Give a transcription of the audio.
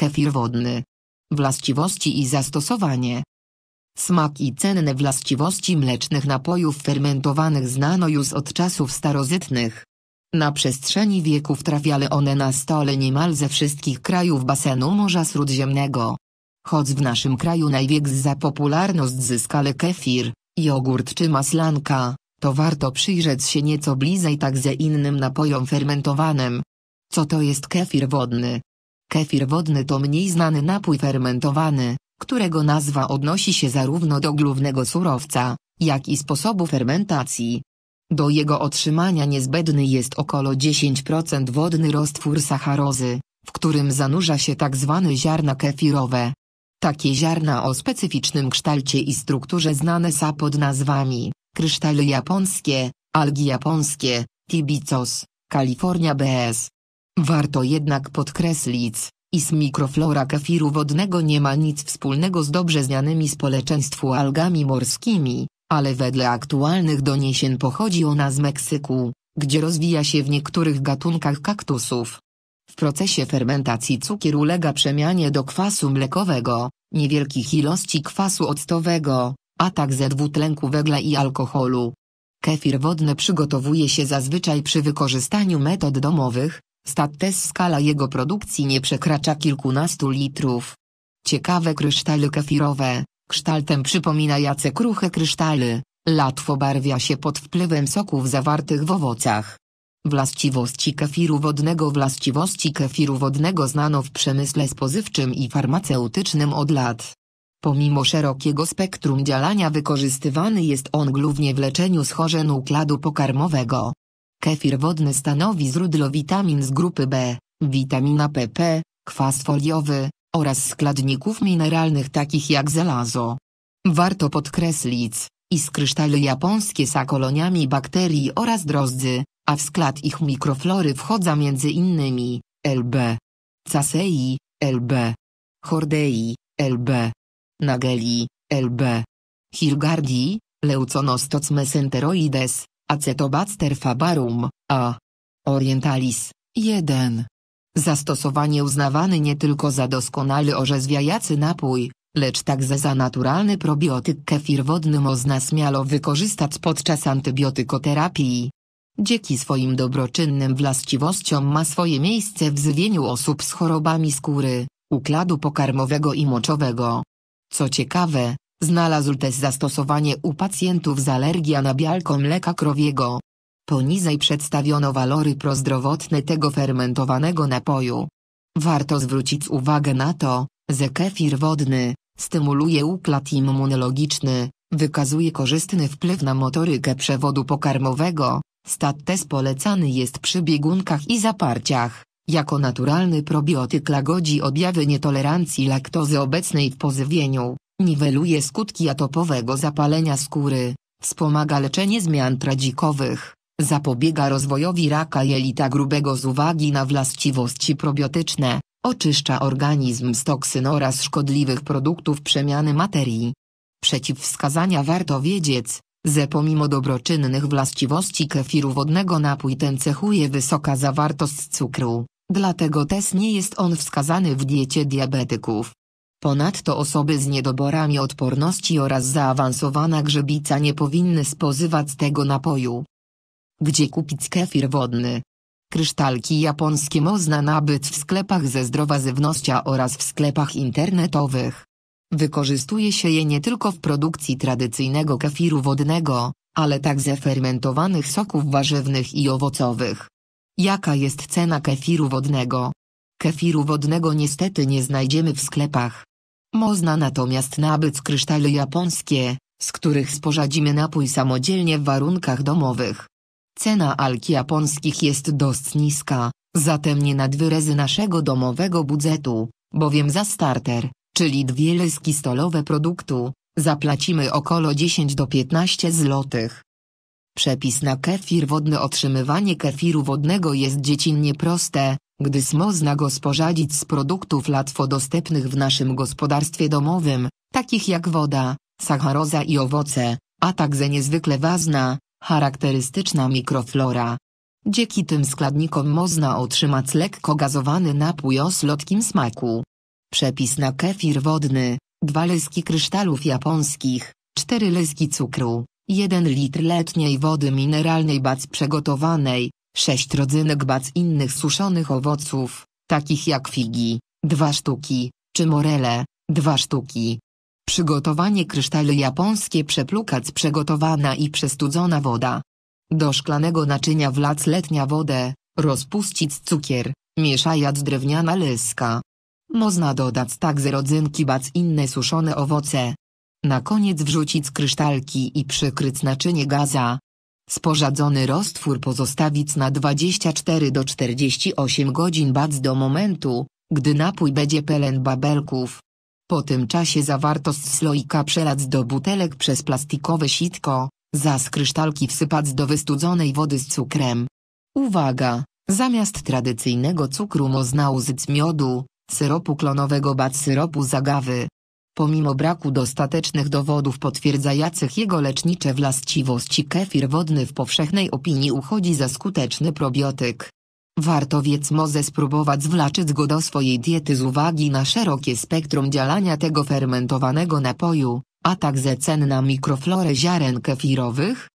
Kefir wodny. Właściwości i zastosowanie. Smak i cenne właściwości mlecznych napojów fermentowanych znano już od czasów starożytnych. Na przestrzeni wieków trafiały one na stole niemal ze wszystkich krajów basenu Morza Śródziemnego. Choć w naszym kraju najwiek za popularność zyskali kefir, jogurt czy maslanka, to warto przyjrzeć się nieco bliżej także innym napojom fermentowanym. Co to jest kefir wodny? Kefir wodny to mniej znany napój fermentowany, którego nazwa odnosi się zarówno do głównego surowca, jak i sposobu fermentacji. Do jego otrzymania niezbędny jest około 10% wodny roztwór sacharozy, w którym zanurza się tzw. Tak ziarna kefirowe. Takie ziarna o specyficznym kształcie i strukturze znane są pod nazwami kryształy japońskie, algi japońskie, tibicos, Kalifornia BS, Warto jednak podkreślić, iż mikroflora kefiru wodnego nie ma nic wspólnego z dobrze znanymi społeczeństwu algami morskimi, ale wedle aktualnych doniesień pochodzi ona z Meksyku, gdzie rozwija się w niektórych gatunkach kaktusów. W procesie fermentacji cukier ulega przemianie do kwasu mlekowego, niewielkich ilości kwasu octowego, a także dwutlenku węgla i alkoholu. Kefir wodny przygotowuje się zazwyczaj przy wykorzystaniu metod domowych, States skala jego produkcji nie przekracza kilkunastu litrów. Ciekawe kryształy kefirowe, kształtem przypomina jace kruche kryształy, łatwo barwia się pod wpływem soków zawartych w owocach. Właściwości kefiru wodnego Właściwości kefiru wodnego znano w przemyśle spożywczym i farmaceutycznym od lat. Pomimo szerokiego spektrum działania wykorzystywany jest on głównie w leczeniu schorzeń układu pokarmowego. Kefir wodny stanowi źródło witamin z grupy B, witamina PP, kwas foliowy oraz składników mineralnych takich jak żelazo. Warto podkreślić, iż kryształy japońskie są koloniami bakterii oraz drozdzy, a w skład ich mikroflory wchodza między innymi LB, Casei, LB, Hordei, LB, Nageli, LB, Hilgardii, Leuconostoc mesenteroides, Acetobacter fabarum, a. Orientalis, 1. Zastosowanie uznawany nie tylko za doskonały orzeźwiajacy napój, lecz także za naturalny probiotyk kefir wodny można śmialo wykorzystać podczas antybiotykoterapii. Dzięki swoim dobroczynnym właściwościom ma swoje miejsce w żywieniu osób z chorobami skóry, układu pokarmowego i moczowego. Co ciekawe, Znalazł też zastosowanie u pacjentów z alergia na białko mleka krowiego. Poniżej przedstawiono walory prozdrowotne tego fermentowanego napoju. Warto zwrócić uwagę na to, że kefir wodny stymuluje układ immunologiczny, wykazuje korzystny wpływ na motorykę przewodu pokarmowego, test polecany jest przy biegunkach i zaparciach. Jako naturalny probiotyk łagodzi objawy nietolerancji laktozy obecnej w pożywieniu. Niweluje skutki atopowego zapalenia skóry, wspomaga leczenie zmian tradzikowych, zapobiega rozwojowi raka jelita grubego z uwagi na właściwości probiotyczne, oczyszcza organizm z toksyn oraz szkodliwych produktów przemiany materii. Przeciwwskazania warto wiedzieć, że pomimo dobroczynnych właściwości kefiru wodnego napój ten cechuje wysoka zawartość cukru, dlatego też nie jest on wskazany w diecie diabetyków. Ponadto osoby z niedoborami odporności oraz zaawansowana grzebica nie powinny spożywać tego napoju. Gdzie kupić kefir wodny? Kryształki japońskie można nabyć w sklepach ze zdrowa żywnością oraz w sklepach internetowych. Wykorzystuje się je nie tylko w produkcji tradycyjnego kefiru wodnego, ale także fermentowanych soków warzywnych i owocowych. Jaka jest cena kefiru wodnego? Kefiru wodnego niestety nie znajdziemy w sklepach. Można natomiast nabyć kryształy japońskie, z których sporządzimy napój samodzielnie w warunkach domowych. Cena alk japońskich jest dość niska, zatem nie nadwyrezy naszego domowego budżetu, bowiem za starter, czyli dwie lyski stolowe produktu, zapłacimy około 10 do 15 złotych. Przepis na kefir wodny Otrzymywanie kefiru wodnego jest dziecinnie proste, gdy można go sporzadzić z produktów łatwo dostępnych w naszym gospodarstwie domowym, takich jak woda, sacharoza i owoce, a także niezwykle ważna, charakterystyczna mikroflora. Dzięki tym składnikom można otrzymać lekko gazowany napój o słodkim smaku. Przepis na kefir wodny, 2 lyski kryształów japońskich, 4 lyski cukru, 1 litr letniej wody mineralnej bac przegotowanej, 6 rodzynek bac innych suszonych owoców, takich jak figi, 2 sztuki, czy morele, 2 sztuki. Przygotowanie kryształu japońskie przeplukac przygotowana i przestudzona woda. Do szklanego naczynia wlać letnia wodę, rozpuścić cukier, mieszając drewniana lyska. Można dodać także rodzynki bac inne suszone owoce. Na koniec wrzucić krysztalki i przykryć naczynie gaza, Sporządzony roztwór pozostawić na 24 do 48 godzin bac do momentu, gdy napój będzie pełen babelków. Po tym czasie zawartość sloika przelac do butelek przez plastikowe sitko, za skrysztalki wsypać do wystudzonej wody z cukrem. Uwaga! Zamiast tradycyjnego cukru można użyć miodu, syropu klonowego bac syropu zagawy. Pomimo braku dostatecznych dowodów potwierdzających jego lecznicze właściwości kefir wodny w powszechnej opinii uchodzi za skuteczny probiotyk. Warto więc może spróbować zwlaczyć go do swojej diety z uwagi na szerokie spektrum działania tego fermentowanego napoju, a także cen na mikroflorę ziaren kefirowych,